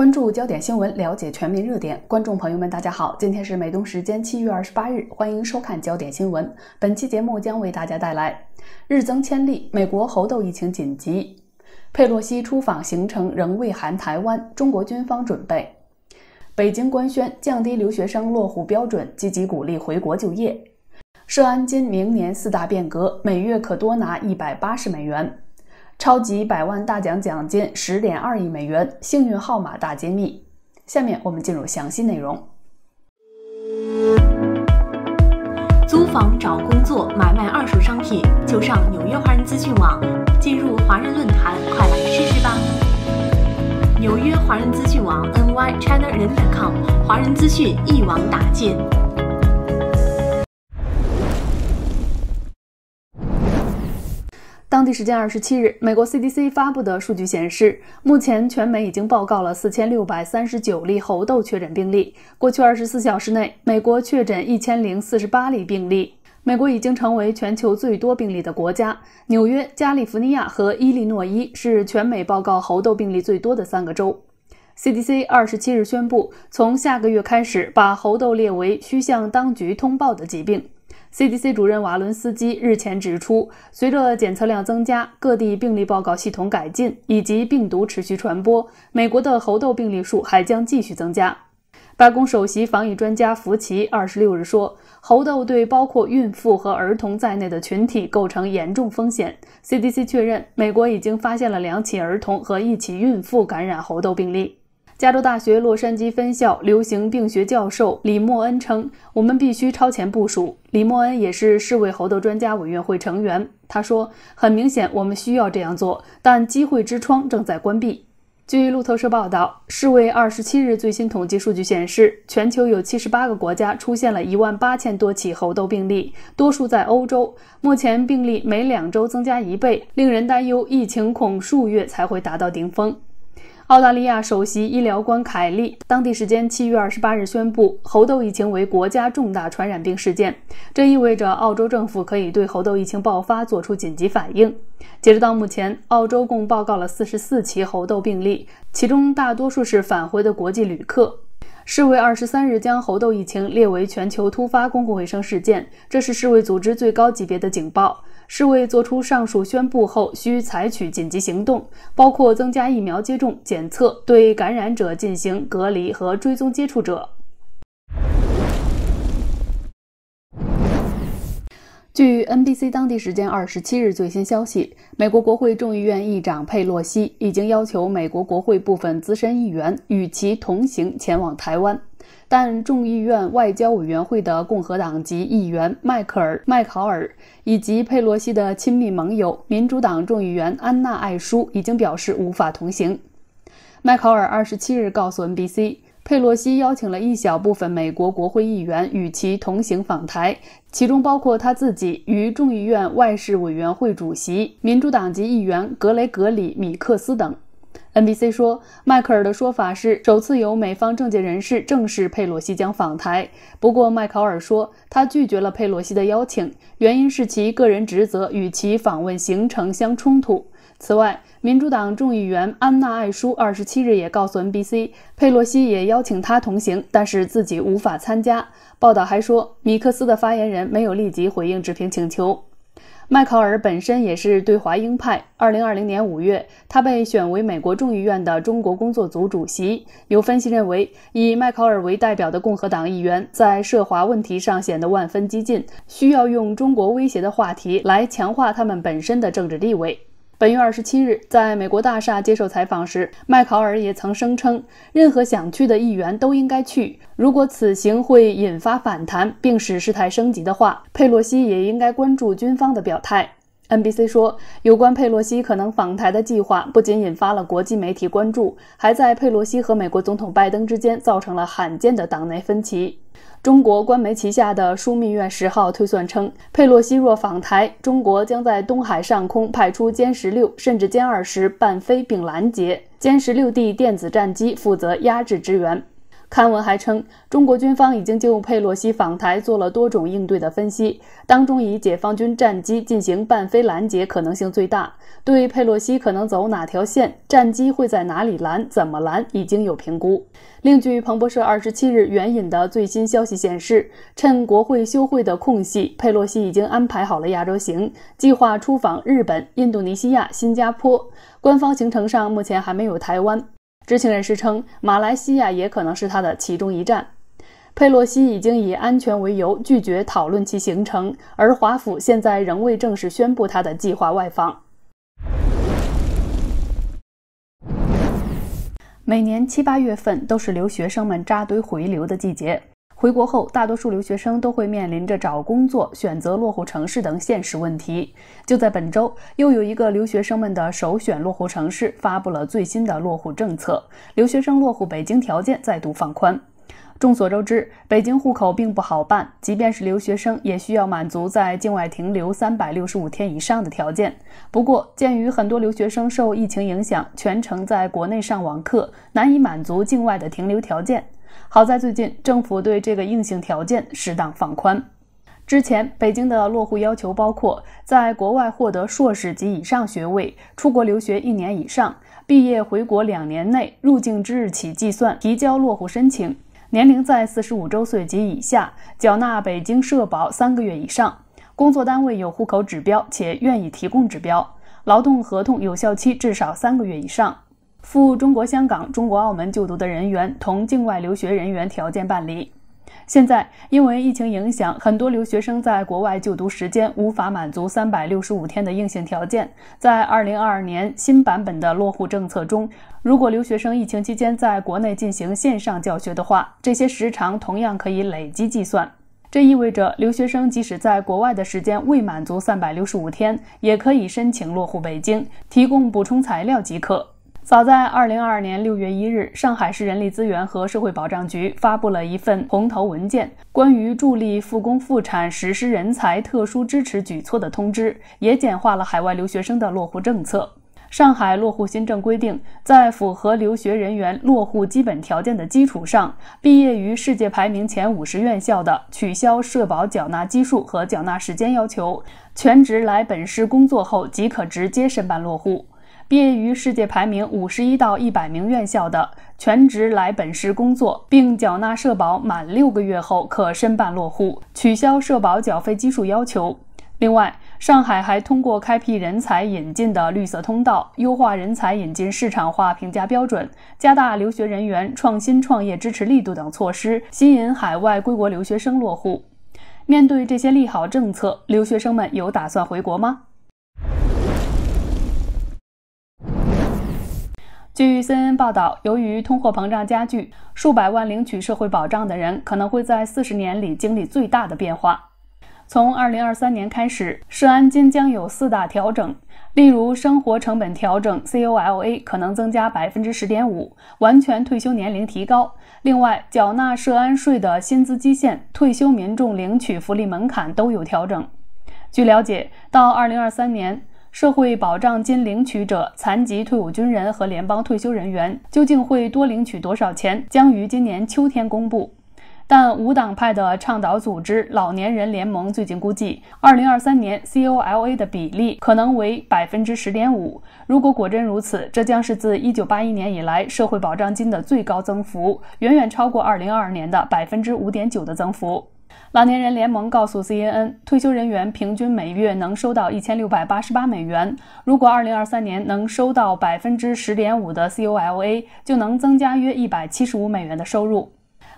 关注焦点新闻，了解全民热点。观众朋友们，大家好，今天是美东时间七月二十八日，欢迎收看焦点新闻。本期节目将为大家带来：日增千例，美国猴痘疫情紧急；佩洛西出访行程仍未含台湾；中国军方准备；北京官宣降低留学生落户标准，积极鼓励回国就业；涉安金明年四大变革，每月可多拿一百八十美元。超级百万大奖奖金十点二亿美元，幸运号码大揭秘。下面我们进入详细内容。租房、找工作、买卖二手商品，就上纽约华人资讯网，进入华人论坛，快来试试吧！纽约华人资讯网 nycnainer.com，华人资讯一网打尽。当地时间二十七日，美国 CDC 发布的数据显示，目前全美已经报告了四千六百三十九例猴痘确诊病例。过去二十四小时内，美国确诊一千零四十八例病例。美国已经成为全球最多病例的国家。纽约、加利福尼亚和伊利诺伊是全美报告猴痘病例最多的三个州。CDC 二十七日宣布，从下个月开始，把猴痘列为需向当局通报的疾病。CDC 主任瓦伦斯基日前指出，随着检测量增加、各地病例报告系统改进以及病毒持续传播，美国的猴痘病例数还将继续增加。白宫首席防疫专家福奇二十六日说，猴痘对包括孕妇和儿童在内的群体构成严重风险。CDC 确认，美国已经发现了两起儿童和一起孕妇感染猴痘病例。加州大学洛杉矶分校流行病学教授李默恩称：“我们必须超前部署。”李默恩也是世卫猴痘专家委员会成员。他说：“很明显，我们需要这样做，但机会之窗正在关闭。”据路透社报道，世卫27日最新统计数据显示，全球有78个国家出现了一万八千多起猴痘病例，多数在欧洲。目前病例每两周增加一倍，令人担忧，疫情恐数月才会达到顶峰。澳大利亚首席医疗官凯利当地时间七月二十八日宣布，猴痘疫情为国家重大传染病事件。这意味着澳洲政府可以对猴痘疫情爆发做出紧急反应。截止到目前，澳洲共报告了四十四起猴痘病例，其中大多数是返回的国际旅客。世卫二十三日将猴痘疫情列为全球突发公共卫生事件，这是世卫组织最高级别的警报。世卫做出上述宣布后，需采取紧急行动，包括增加疫苗接种、检测，对感染者进行隔离和追踪接触者。据 NBC 当地时间二十七日最新消息，美国国会众议院议长佩洛西已经要求美国国会部分资深议员与其同行前往台湾。但众议院外交委员会的共和党籍议员迈克尔·麦考尔以及佩洛西的亲密盟友、民主党众议员安娜·艾舒已经表示无法同行。迈考尔二十七日告诉 NBC，佩洛西邀请了一小部分美国国会议员与其同行访台，其中包括他自己与众议院外事委员会主席、民主党籍议员格雷格里·米克斯等。NBC 说，迈克尔的说法是，首次有美方政界人士正式佩洛西将访台。不过，迈考尔说，他拒绝了佩洛西的邀请，原因是其个人职责与其访问行程相冲突。此外，民主党众议员安娜艾舒二十七日也告诉 NBC，佩洛西也邀请他同行，但是自己无法参加。报道还说，米克斯的发言人没有立即回应置评请求。麦考尔本身也是对华鹰派。二零二零年五月，他被选为美国众议院的中国工作组主席。有分析认为，以麦考尔为代表的共和党议员在涉华问题上显得万分激进，需要用中国威胁的话题来强化他们本身的政治地位。本月二十七日，在美国大厦接受采访时，麦考尔也曾声称，任何想去的议员都应该去。如果此行会引发反弹并使事态升级的话，佩洛西也应该关注军方的表态。NBC 说，有关佩洛西可能访台的计划不仅引发了国际媒体关注，还在佩洛西和美国总统拜登之间造成了罕见的党内分歧。中国官媒旗下的枢密院十号推算称，佩洛西若访台，中国将在东海上空派出歼十六甚至歼二十伴飞并拦截，歼十六 D 电子战机负责压制支援。刊文还称，中国军方已经就佩洛西访台做了多种应对的分析，当中以解放军战机进行半飞拦截可能性最大。对佩洛西可能走哪条线，战机会在哪里拦、怎么拦，已经有评估。另据彭博社二十七日援引的最新消息显示，趁国会休会的空隙，佩洛西已经安排好了亚洲行，计划出访日本、印度尼西亚、新加坡，官方行程上目前还没有台湾。知情人士称，马来西亚也可能是他的其中一站。佩洛西已经以安全为由拒绝讨论其行程，而华府现在仍未正式宣布他的计划外访。每年七八月份都是留学生们扎堆回流的季节。回国后，大多数留学生都会面临着找工作、选择落户城市等现实问题。就在本周，又有一个留学生们的首选落户城市发布了最新的落户政策，留学生落户北京条件再度放宽。众所周知，北京户口并不好办，即便是留学生，也需要满足在境外停留三百六十五天以上的条件。不过，鉴于很多留学生受疫情影响，全程在国内上网课，难以满足境外的停留条件。好在最近政府对这个硬性条件适当放宽。之前北京的落户要求包括在国外获得硕士及以上学位、出国留学一年以上、毕业回国两年内入境之日起计算提交落户申请、年龄在四十五周岁及以下、缴纳北京社保三个月以上、工作单位有户口指标且愿意提供指标、劳动合同有效期至少三个月以上。赴中国香港、中国澳门就读的人员同境外留学人员条件办理。现在因为疫情影响，很多留学生在国外就读时间无法满足三百六十五天的硬性条件。在二零二二年新版本的落户政策中，如果留学生疫情期间在国内进行线上教学的话，这些时长同样可以累积计算。这意味着留学生即使在国外的时间未满足三百六十五天，也可以申请落户北京，提供补充材料即可。早在二零二二年六月一日，上海市人力资源和社会保障局发布了一份红头文件，《关于助力复工复产实施人才特殊支持举措的通知》，也简化了海外留学生的落户政策。上海落户新政规定，在符合留学人员落户基本条件的基础上，毕业于世界排名前五十院校的，取消社保缴纳基数和缴纳时间要求，全职来本市工作后即可直接申办落户。毕业于世界排名五十一到一百名院校的全职来本市工作，并缴纳社保满六个月后，可申办落户，取消社保缴费基数要求。另外，上海还通过开辟人才引进的绿色通道，优化人才引进市场化评价标准，加大留学人员创新创业支持力度等措施，吸引海外归国留学生落户。面对这些利好政策，留学生们有打算回国吗？据 CNN 报道，由于通货膨胀加剧，数百万领取社会保障的人可能会在四十年里经历最大的变化。从2023年开始，社安金将有四大调整，例如生活成本调整 （COLA） 可能增加百分之十点五，完全退休年龄提高。另外，缴纳社安税的薪资基线、退休民众领取福利门槛都有调整。据了解，到2023年。社会保障金领取者、残疾退伍军人和联邦退休人员究竟会多领取多少钱，将于今年秋天公布。但无党派的倡导组织老年人联盟最近估计，2023年 COLA 的比例可能为百分之十点五。如果果真如此，这将是自1981年以来社会保障金的最高增幅，远远超过2022年的百分之五点九的增幅。老年人联盟告诉 CNN，退休人员平均每月能收到一千六百八十八美元。如果二零二三年能收到百分之十点五的 COLA，就能增加约一百七十五美元的收入。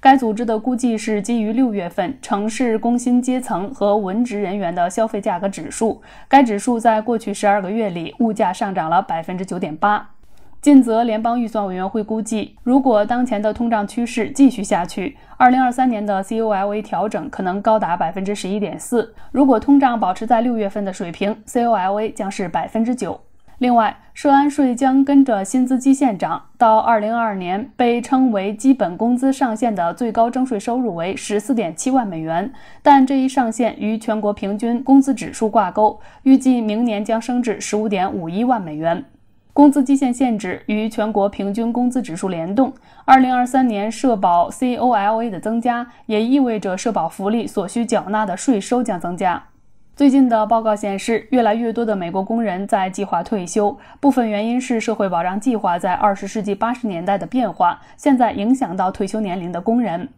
该组织的估计是基于六月份城市工薪阶层和文职人员的消费价格指数，该指数在过去十二个月里物价上涨了百分之九点八。尽责联邦预算委员会估计，如果当前的通胀趋势继续下去，2023年的 COLA 调整可能高达百分之十一点四。如果通胀保持在六月份的水平，COLA 将是百分之九。另外，社安税将跟着薪资基线涨，到2022年被称为基本工资上限的最高征税收入为十四点七万美元，但这一上限与全国平均工资指数挂钩，预计明年将升至十五点五一万美元。工资基线限制与全国平均工资指数联动。二零二三年社保 COLA 的增加，也意味着社保福利所需缴纳的税收将增加。最近的报告显示，越来越多的美国工人在计划退休，部分原因是社会保障计划在二十世纪八十年代的变化，现在影响到退休年龄的工人。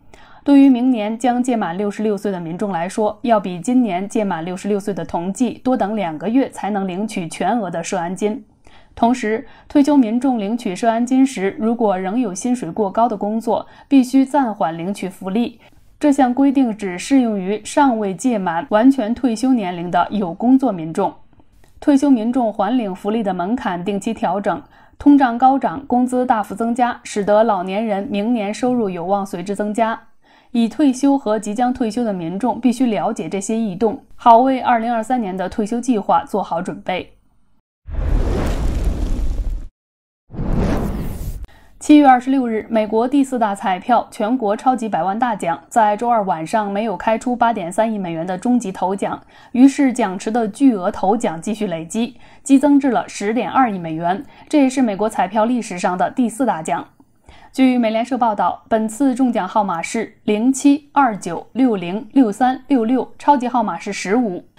对于明年将届满六十六岁的民众来说，要比今年届满六十六岁的同济多等两个月才能领取全额的社安金。同时，退休民众领取社安金时，如果仍有薪水过高的工作，必须暂缓领取福利。这项规定只适用于尚未届满完全退休年龄的有工作民众。退休民众缓领福利的门槛定期调整，通胀高涨，工资大幅增加，使得老年人明年收入有望随之增加。已退休和即将退休的民众必须了解这些异动，好为2023年的退休计划做好准备。七月二十六日，美国第四大彩票全国超级百万大奖在周二晚上没有开出八点三亿美元的终极头奖，于是奖池的巨额头奖继续累积，激增至了十点二亿美元，这也是美国彩票历史上的第四大奖。据美联社报道，本次中奖号码是零七二九六零六三六六，超级号码是十五。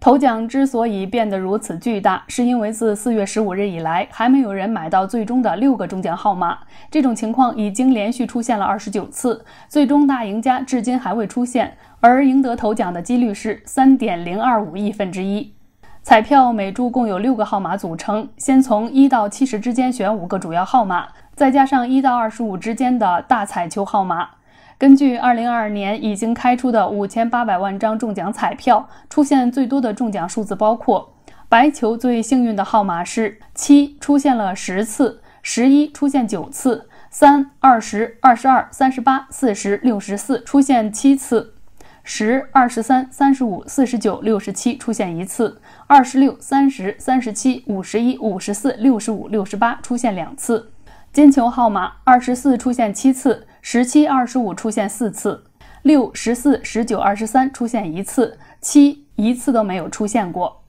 头奖之所以变得如此巨大，是因为自四月十五日以来，还没有人买到最终的六个中奖号码。这种情况已经连续出现了二十九次，最终大赢家至今还未出现，而赢得头奖的几率是三点零二五亿分之一。彩票每注共有六个号码组成，先从一到七十之间选五个主要号码，再加上一到二十五之间的大彩球号码。根据二零二二年已经开出的五千八百万张中奖彩票，出现最多的中奖数字包括：白球最幸运的号码是七，出现了十次；十一出现九次；三、二十二、十二、三十八、四十六、十四出现七次；十二、十三、三十五、四十九、六十七出现一次；二十六、三十、三十七、五十一、五十四、六十五、六十八出现两次。金球号码二十四出现七次。十七、二十五出现四次，六、十四、十九、二十三出现一次，七一次都没有出现过。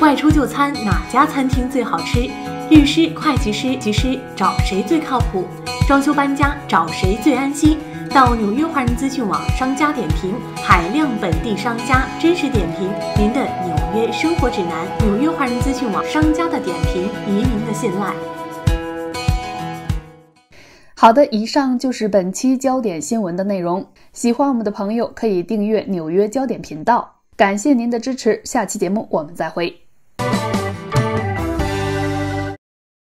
外出就餐哪家餐厅最好吃？律师、会计师、技师找谁最靠谱？装修搬家找谁最安心？到纽约华人资讯网商家点评，海量本地商家真实点评，您的纽约生活指南。纽约华人资讯网商家的点评，移民的信赖。好的，以上就是本期焦点新闻的内容。喜欢我们的朋友可以订阅纽约焦点频道，感谢您的支持，下期节目我们再会。